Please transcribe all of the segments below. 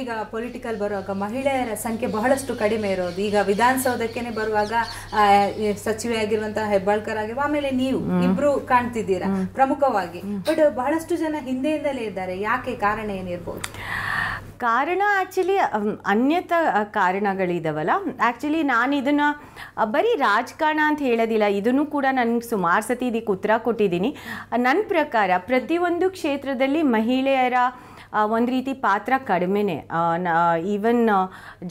ಈಗ ಪೊಲಿಟಿಕಲ್ ಬರುವಾಗ ಮಹಿಳೆಯರ ಸಂಖ್ಯೆ ಬಹಳಷ್ಟು ಕಡಿಮೆ ಇರೋದು ಈಗ ವಿಧಾನಸೌಧಕ್ಕೆ ಬರುವಾಗ ಸಚಿವೆ ಆಗಿರುವಂತಹ ಹೆಬ್ಬಾಳ್ಕರ್ ಆಗಿರುವ ಆಮೇಲೆ ನೀವು ಇಬ್ರು ಕಾಣ್ತಿದ್ದೀರಾ ಪ್ರಮುಖವಾಗಿ ಬಟ್ ಬಹಳಷ್ಟು ಜನ ಹಿಂದೆಯಿಂದಲೇ ಇದ್ದಾರೆ ಯಾಕೆ ಕಾರಣ ಏನಿರ್ಬೋದು ಕಾರಣ ಆ್ಯಕ್ಚುಲಿ ಅನ್ಯತ ಕಾರಣಗಳಿದಾವಲ್ಲ ಆ್ಯಕ್ಚುಲಿ ನಾನು ಇದನ್ನು ಬರೀ ರಾಜಕಾರಣ ಅಂತ ಹೇಳೋದಿಲ್ಲ ಇದನ್ನು ಕೂಡ ನನಗೆ ಸುಮಾರು ಸತಿ ಇದಕ್ಕೆ ಉತ್ತರ ಕೊಟ್ಟಿದ್ದೀನಿ ನನ್ನ ಪ್ರಕಾರ ಪ್ರತಿಯೊಂದು ಕ್ಷೇತ್ರದಲ್ಲಿ ಮಹಿಳೆಯರ ಒಂದು ರೀತಿ ಪಾತ್ರ ಕಡಿಮೆನೇ ಈವನ್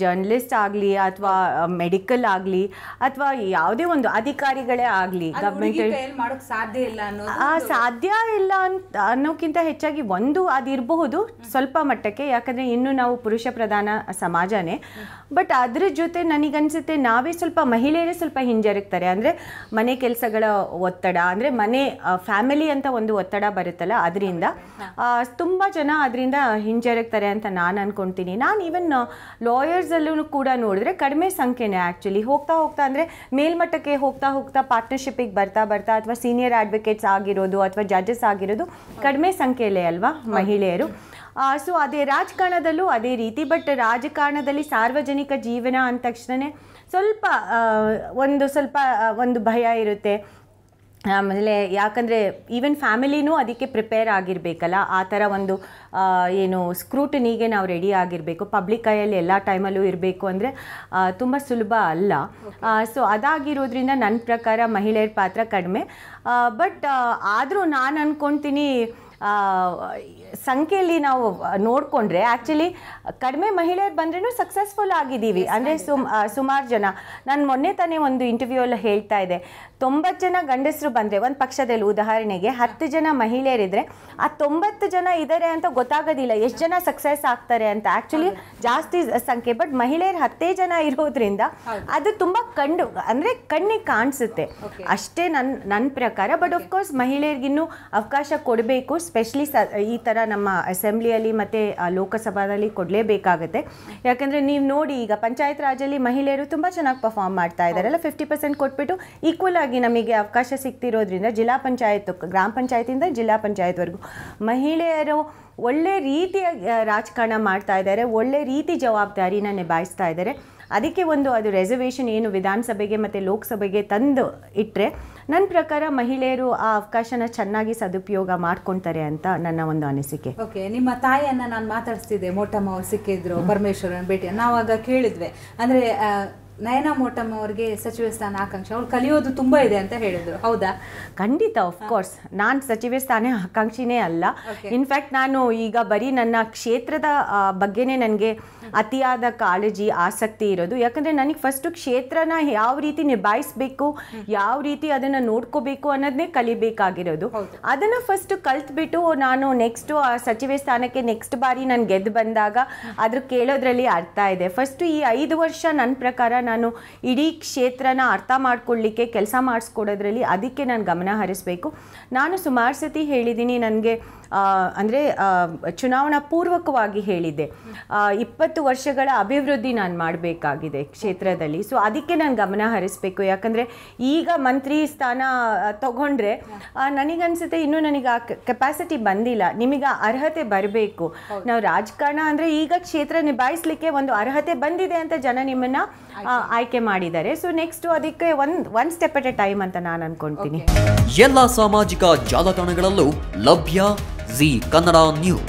ಜರ್ನಲಿಸ್ಟ್ ಆಗಲಿ ಅಥವಾ ಮೆಡಿಕಲ್ ಆಗಲಿ ಅಥವಾ ಯಾವುದೇ ಒಂದು ಅಧಿಕಾರಿಗಳೇ ಆಗಲಿ ಗವರ್ಮೆಂಟ್ ಸಾಧ್ಯ ಇಲ್ಲ ಸಾಧ್ಯ ಇಲ್ಲ ಅಂತ ಅನ್ನೋಕ್ಕಿಂತ ಹೆಚ್ಚಾಗಿ ಒಂದು ಅದಿರಬಹುದು ಸ್ವಲ್ಪ ಮಟ್ಟಕ್ಕೆ ಯಾಕಂದರೆ ಇನ್ನೂ ನಾವು ಪುರುಷ ಪ್ರಧಾನ ಸಮಾಜನೇ ಬಟ್ ಅದ್ರ ಜೊತೆ ನನಗನ್ಸುತ್ತೆ ನಾವೇ ಸ್ವಲ್ಪ ಮಹಿಳೆಯರೇ ಸ್ವಲ್ಪ ಹಿಂಜರಿಗ್ತಾರೆ ಅಂದರೆ ಮನೆ ಕೆಲಸಗಳ ಒತ್ತಡ ಅಂದರೆ ಮನೆ ಫ್ಯಾಮಿಲಿ ಅಂತ ಒಂದು ಒತ್ತಡ ಬರುತ್ತಲ್ಲ ಅದರಿಂದ ತುಂಬ ಜನ ಅದರಿಂದ ಇದರಿಂದ ಹಿಂಜರಿಗ್ತಾರೆ ಅಂತ ನಾನು ಅನ್ಕೊಂತೀನಿ ನಾನು ಈವನ್ ಲಾಯರ್ಸಲ್ಲೂ ಕೂಡ ನೋಡಿದ್ರೆ ಕಡಿಮೆ ಸಂಖ್ಯೆನೇ ಆ್ಯಕ್ಚುಲಿ ಹೋಗ್ತಾ ಹೋಗ್ತಾ ಅಂದರೆ ಮೇಲ್ಮಟ್ಟಕ್ಕೆ ಹೋಗ್ತಾ ಹೋಗ್ತಾ ಪಾರ್ಟ್ನರ್ಶಿಪ್ಪಿಗೆ ಬರ್ತಾ ಬರ್ತಾ ಅಥವಾ ಸೀನಿಯರ್ ಅಡ್ವೊಕೇಟ್ಸ್ ಆಗಿರೋದು ಅಥವಾ ಜಡ್ಜಸ್ ಆಗಿರೋದು ಕಡಿಮೆ ಸಂಖ್ಯೆಯಲ್ಲೇ ಅಲ್ವಾ ಮಹಿಳೆಯರು ಸೊ ಅದೇ ರಾಜಕಾರಣದಲ್ಲೂ ಅದೇ ರೀತಿ ಬಟ್ ರಾಜಕಾರಣದಲ್ಲಿ ಸಾರ್ವಜನಿಕ ಜೀವನ ಅಂದ ತಕ್ಷಣವೇ ಸ್ವಲ್ಪ ಒಂದು ಸ್ವಲ್ಪ ಒಂದು ಭಯ ಇರುತ್ತೆ ಆಮೇಲೆ ಯಾಕಂದರೆ ಈವನ್ ಫ್ಯಾಮಿಲಿನೂ ಅದಕ್ಕೆ ಪ್ರಿಪೇರ್ ಆಗಿರಬೇಕಲ್ಲ ಆ ಥರ ಒಂದು ಏನು ಸ್ಕ್ರೂಟನಿಗೆ ನಾವು ರೆಡಿ ಆಗಿರಬೇಕು ಪಬ್ಲಿಕ್ ಕೈಯಲ್ಲಿ ಎಲ್ಲ ಟೈಮಲ್ಲೂ ಇರಬೇಕು ಅಂದರೆ ತುಂಬ ಸುಲಭ ಅಲ್ಲ ಸೊ ಅದಾಗಿರೋದ್ರಿಂದ ನನ್ನ ಪ್ರಕಾರ ಮಹಿಳೆಯರ ಪಾತ್ರ ಕಡಿಮೆ ಬಟ್ ಆದರೂ ನಾನು ಅಂದ್ಕೊತೀನಿ ಸಂಖ್ಯೆಯಲ್ಲಿ ನಾವು ನೋಡಿಕೊಂಡ್ರೆ ಆ್ಯಕ್ಚುಲಿ ಕಡಿಮೆ ಮಹಿಳೆಯರು ಬಂದ್ರೂ ಸಕ್ಸಸ್ಫುಲ್ ಆಗಿದ್ದೀವಿ ಅಂದರೆ ಸುಮ್ ಸುಮಾರು ಜನ ನಾನು ಮೊನ್ನೆ ತಾನೇ ಒಂದು ಇಂಟರ್ವ್ಯೂ ಎಲ್ಲ ಹೇಳ್ತಾ ಇದೆ ತೊಂಬತ್ತು ಜನ ಗಂಡಸರು ಬಂದರೆ ಒಂದು ಪಕ್ಷದಲ್ಲಿ ಉದಾಹರಣೆಗೆ ಹತ್ತು ಜನ ಮಹಿಳೆಯರಿದ್ದರೆ ಆ ತೊಂಬತ್ತು ಜನ ಇದ್ದಾರೆ ಅಂತ ಗೊತ್ತಾಗೋದಿಲ್ಲ ಎಷ್ಟು ಜನ ಸಕ್ಸಸ್ ಆಗ್ತಾರೆ ಅಂತ ಆ್ಯಕ್ಚುಲಿ ಜಾಸ್ತಿ ಸಂಖ್ಯೆ ಬಟ್ ಮಹಿಳೆಯರು ಹತ್ತೇ ಜನ ಇರೋದ್ರಿಂದ ಅದು ತುಂಬ ಕಂಡು ಅಂದರೆ ಕಣ್ಣಿಗೆ ಕಾಣಿಸುತ್ತೆ ಅಷ್ಟೇ ನನ್ನ ನನ್ನ ಪ್ರಕಾರ ಬಟ್ ಆಫ್ಕೋರ್ಸ್ ಮಹಿಳೆಯರಿಗಿನ್ನೂ ಅವಕಾಶ ಕೊಡಬೇಕು ಸ್ಪೆಷಲಿ ಸ ಈ ಥರ ನಮ್ಮ ಅಸೆಂಬ್ಲಿಯಲ್ಲಿ ಮತ್ತು ಲೋಕಸಭಾದಲ್ಲಿ ಕೊಡಲೇಬೇಕಾಗುತ್ತೆ ಯಾಕೆಂದರೆ ನೀವು ನೋಡಿ ಈಗ ಪಂಚಾಯತ್ ರಾಜಲ್ಲಿ ಮಹಿಳೆಯರು ತುಂಬ ಚೆನ್ನಾಗಿ ಪರ್ಫಾರ್ಮ್ ಮಾಡ್ತಾ ಇದ್ದಾರಲ್ಲ ಫಿಫ್ಟಿ ಪರ್ಸೆಂಟ್ ಕೊಟ್ಬಿಟ್ಟು ಈಕ್ವಲ್ ಆಗಿ ನಮಗೆ ಅವಕಾಶ ಸಿಗ್ತಿರೋದ್ರಿಂದ ಜಿಲ್ಲಾ ಪಂಚಾಯತ್ ಗ್ರಾಮ ಪಂಚಾಯತಿಂದ ಜಿಲ್ಲಾ ಪಂಚಾಯತ್ವರೆಗೂ ಮಹಿಳೆಯರು ಒಳ್ಳೆ ರೀತಿಯ ರಾಜಕಾರಣ ಮಾಡ್ತಾ ಇದ್ದಾರೆ ಒಳ್ಳೆ ರೀತಿ ಜವಾಬ್ದಾರಿನ ನಿಭಾಯಿಸ್ತಾ ಇದ್ದಾರೆ ಅದಕ್ಕೆ ಒಂದು ಅದು ರೆಸರ್ವೇಷನ್ ಏನು ವಿಧಾನಸಭೆಗೆ ಮತ್ತು ಲೋಕಸಭೆಗೆ ತಂದು ಇಟ್ಟರೆ ನನ್ನ ಪ್ರಕಾರ ಮಹಿಳೆಯರು ಆ ಅವಕಾಶನ ಚೆನ್ನಾಗಿ ಸದುಪಯೋಗ ಮಾಡ್ಕೊತಾರೆ ಅಂತ ನನ್ನ ಒಂದು ಅನಿಸಿಕೆ ಓಕೆ ನಿಮ್ಮ ತಾಯಿಯನ್ನು ನಾನು ಮಾತಾಡಿಸ್ತಿದ್ದೆ ಮೋಟಮ್ಮ ಸಿಕ್ಕಿದ್ರು ಪರಮೇಶ್ವರನ ಭೇಟಿ ನಾವಾಗ ಕೇಳಿದ್ವಿ ಅಂದರೆ ನಯನ ಮೋಟಮ್ ಅವ್ರಿಗೆ ಸಚಿವ ಸ್ಥಾನ ಆಕಾಂಕ್ಷೆ ಅವ್ರು ಕಲಿಯೋದು ತುಂಬ ಇದೆ ಅಂತ ಹೇಳಿದ್ರು ಹೌದಾ ಖಂಡಿತ ಕೋರ್ಸ್ ನಾನು ಸಚಿವ ಸ್ಥಾನ ಆಕಾಂಕ್ಷಿನೇ ಅಲ್ಲ ಇನ್ಫ್ಯಾಕ್ಟ್ ನಾನು ಈಗ ಬರೀ ನನ್ನ ಕ್ಷೇತ್ರದ ಬಗ್ಗೆನೇ ನನಗೆ ಅತಿಯಾದ ಕಾಳಜಿ ಆಸಕ್ತಿ ಇರೋದು ಯಾಕಂದ್ರೆ ನನಗೆ ಫಸ್ಟ್ ಕ್ಷೇತ್ರನ ಯಾವ ರೀತಿ ನಿಭಾಯಿಸ್ಬೇಕು ಯಾವ ರೀತಿ ಅದನ್ನು ನೋಡ್ಕೋಬೇಕು ಅನ್ನೋದನ್ನೇ ಕಲಿಬೇಕಾಗಿರೋದು ಅದನ್ನು ಫಸ್ಟ್ ಕಲ್ತ್ಬಿಟ್ಟು ನಾನು ನೆಕ್ಸ್ಟು ಆ ಸಚಿವೆ ಸ್ಥಾನಕ್ಕೆ ನೆಕ್ಸ್ಟ್ ಬಾರಿ ನಾನು ಗೆದ್ದು ಬಂದಾಗ ಅದ್ರ ಕೇಳೋದ್ರಲ್ಲಿ ಅರ್ಥ ಇದೆ ಫಸ್ಟ್ ಈ ಐದು ವರ್ಷ ನನ್ನ ಪ್ರಕಾರ ನಾನು ಇಡೀ ಕ್ಷೇತ್ರನ ಅರ್ಥ ಮಾಡ್ಕೊಳ್ಳಿಕ್ಕೆ ಕೆಲಸ ಮಾಡಿಸ್ಕೊಡೋದ್ರಲ್ಲಿ ಅದಕ್ಕೆ ನಾನು ಗಮನ ಹರಿಸಬೇಕು ನಾನು ಸುಮಾರು ಸತಿ ಹೇಳಿದ್ದೀನಿ ನನಗೆ ಅಂದರೆ ಚುನಾವಣಾ ಪೂರ್ವಕವಾಗಿ ಹೇಳಿದ್ದೆ ಇಪ್ಪತ್ತು ವರ್ಷಗಳ ಅಭಿವೃದ್ಧಿ ನಾನು ಮಾಡಬೇಕಾಗಿದೆ ಕ್ಷೇತ್ರದಲ್ಲಿ ಸೊ ಅದಕ್ಕೆ ನಾನು ಗಮನ ಹರಿಸಬೇಕು ಯಾಕಂದರೆ ಈಗ ಮಂತ್ರಿ ಸ್ಥಾನ ತಗೊಂಡ್ರೆ ನನಗನ್ಸುತ್ತೆ ಇನ್ನೂ ನನಗೆ ಆ ಕೆಪಾಸಿಟಿ ಬಂದಿಲ್ಲ ನಿಮಗೆ ಅರ್ಹತೆ ಬರಬೇಕು ನಾವು ರಾಜಕಾರಣ ಅಂದರೆ ಈಗ ಕ್ಷೇತ್ರ ನಿಭಾಯಿಸಲಿಕ್ಕೆ ಒಂದು ಅರ್ಹತೆ ಬಂದಿದೆ ಅಂತ ಜನ ನಿಮ್ಮನ್ನು ಆಯ್ಕೆ ಮಾಡಿದ್ದಾರೆ ಸೊ ನೆಕ್ಸ್ಟ್ ಅದಕ್ಕೆ ಒಂದು one step at a time ಅಂತ ನಾನು ಅನ್ಕೊಂತೀನಿ ಎಲ್ಲ ಸಾಮಾಜಿಕ ಜಾಲತಾಣಗಳಲ್ಲೂ ಲಭ್ಯ Zee Kannada New.